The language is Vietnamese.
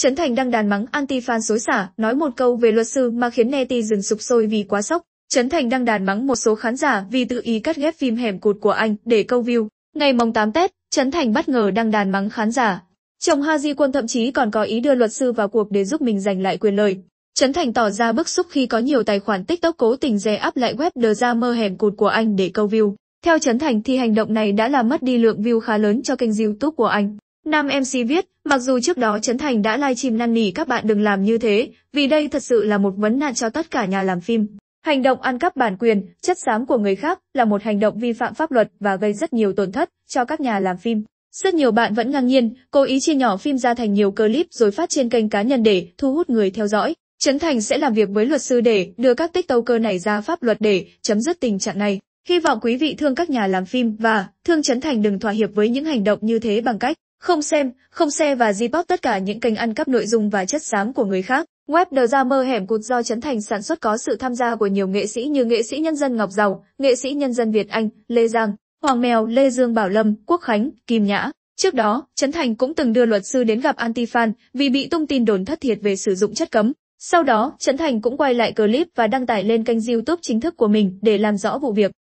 Trấn Thành đăng đàn mắng anti-fan xối xả, nói một câu về luật sư mà khiến Neti dừng sụp sôi vì quá sốc. Trấn Thành đăng đàn mắng một số khán giả vì tự ý cắt ghép phim hẻm cụt của anh để câu view. Ngày mồng 8 Tết, Trấn Thành bất ngờ đăng đàn mắng khán giả. Chồng Ha Ji Quân thậm chí còn có ý đưa luật sư vào cuộc để giúp mình giành lại quyền lợi. Trấn Thành tỏ ra bức xúc khi có nhiều tài khoản TikTok cố tình dè áp lại web The ra mơ hẻm cụt của anh để câu view. Theo Trấn Thành thì hành động này đã làm mất đi lượng view khá lớn cho kênh YouTube của anh. Nam MC viết, mặc dù trước đó Trấn Thành đã livestream năn nỉ các bạn đừng làm như thế, vì đây thật sự là một vấn nạn cho tất cả nhà làm phim. Hành động ăn cắp bản quyền, chất xám của người khác là một hành động vi phạm pháp luật và gây rất nhiều tổn thất cho các nhà làm phim. Rất nhiều bạn vẫn ngang nhiên, cố ý chia nhỏ phim ra thành nhiều clip rồi phát trên kênh cá nhân để thu hút người theo dõi. Trấn Thành sẽ làm việc với luật sư để đưa các tiktoker này ra pháp luật để chấm dứt tình trạng này. Hy vọng quý vị thương các nhà làm phim và thương Trấn Thành đừng thỏa hiệp với những hành động như thế bằng cách không xem, không xe và Zipop tất cả những kênh ăn cắp nội dung và chất xám của người khác. Web The Jammer hẻm cụt do Trấn Thành sản xuất có sự tham gia của nhiều nghệ sĩ như nghệ sĩ nhân dân Ngọc Giàu, nghệ sĩ nhân dân Việt Anh, Lê Giang, Hoàng Mèo, Lê Dương Bảo Lâm, Quốc Khánh, Kim Nhã. Trước đó, Trấn Thành cũng từng đưa luật sư đến gặp anti fan vì bị tung tin đồn thất thiệt về sử dụng chất cấm. Sau đó, Trấn Thành cũng quay lại clip và đăng tải lên kênh YouTube chính thức của mình để làm rõ vụ việc.